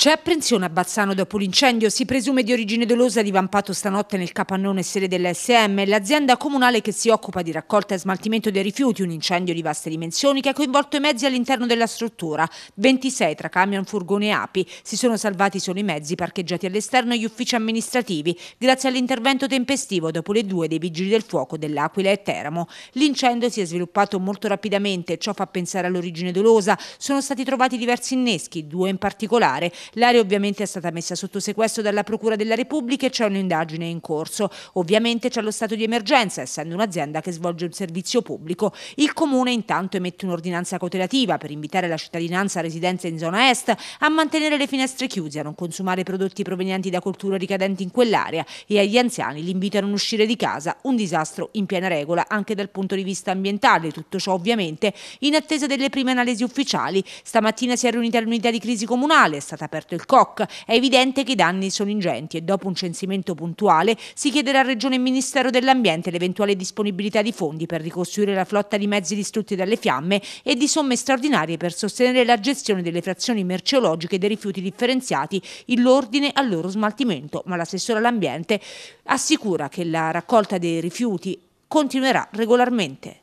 C'è apprensione a Bazzano dopo l'incendio, si presume di origine dolosa divampato stanotte nel capannone sede dell'SM, l'azienda comunale che si occupa di raccolta e smaltimento dei rifiuti, un incendio di vaste dimensioni che ha coinvolto i mezzi all'interno della struttura, 26 tra camion, furgone e api, si sono salvati solo i mezzi parcheggiati all'esterno e gli uffici amministrativi, grazie all'intervento tempestivo dopo le due dei vigili del fuoco dell'Aquila e Teramo. L'incendio si è sviluppato molto rapidamente, ciò fa pensare all'origine dolosa, sono stati trovati diversi inneschi, due in particolare, L'area ovviamente è stata messa sotto sequestro dalla Procura della Repubblica e c'è un'indagine in corso. Ovviamente c'è lo stato di emergenza, essendo un'azienda che svolge un servizio pubblico. Il Comune intanto emette un'ordinanza cautelativa per invitare la cittadinanza residenza in zona est a mantenere le finestre chiuse, a non consumare prodotti provenienti da colture ricadenti in quell'area e agli anziani l'invito a non uscire di casa, un disastro in piena regola anche dal punto di vista ambientale, tutto ciò ovviamente in attesa delle prime analisi ufficiali. Stamattina si è riunita l'unità di crisi comunale, è stata aperta Roberto il COC. È evidente che i danni sono ingenti e dopo un censimento puntuale si chiederà a Regione e Ministero dell'Ambiente l'eventuale disponibilità di fondi per ricostruire la flotta di mezzi distrutti dalle fiamme e di somme straordinarie per sostenere la gestione delle frazioni merceologiche dei rifiuti differenziati in ordine al loro smaltimento, ma l'assessore all'ambiente assicura che la raccolta dei rifiuti continuerà regolarmente.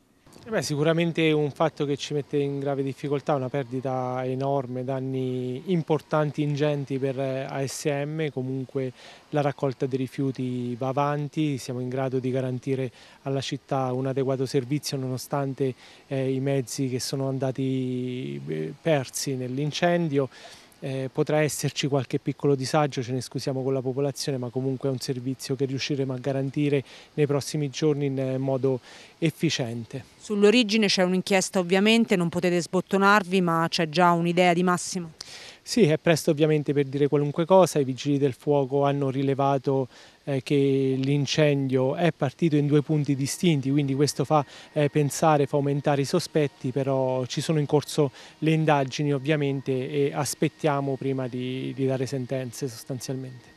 Eh beh, sicuramente un fatto che ci mette in grave difficoltà, una perdita enorme, danni importanti, ingenti per eh, ASM, comunque la raccolta dei rifiuti va avanti, siamo in grado di garantire alla città un adeguato servizio nonostante eh, i mezzi che sono andati eh, persi nell'incendio eh, potrà esserci qualche piccolo disagio, ce ne scusiamo con la popolazione, ma comunque è un servizio che riusciremo a garantire nei prossimi giorni in eh, modo efficiente. Sull'origine c'è un'inchiesta ovviamente, non potete sbottonarvi, ma c'è già un'idea di massimo? Sì, è presto ovviamente per dire qualunque cosa, i vigili del fuoco hanno rilevato eh, che l'incendio è partito in due punti distinti, quindi questo fa eh, pensare, fa aumentare i sospetti, però ci sono in corso le indagini ovviamente e aspettiamo prima di, di dare sentenze sostanzialmente.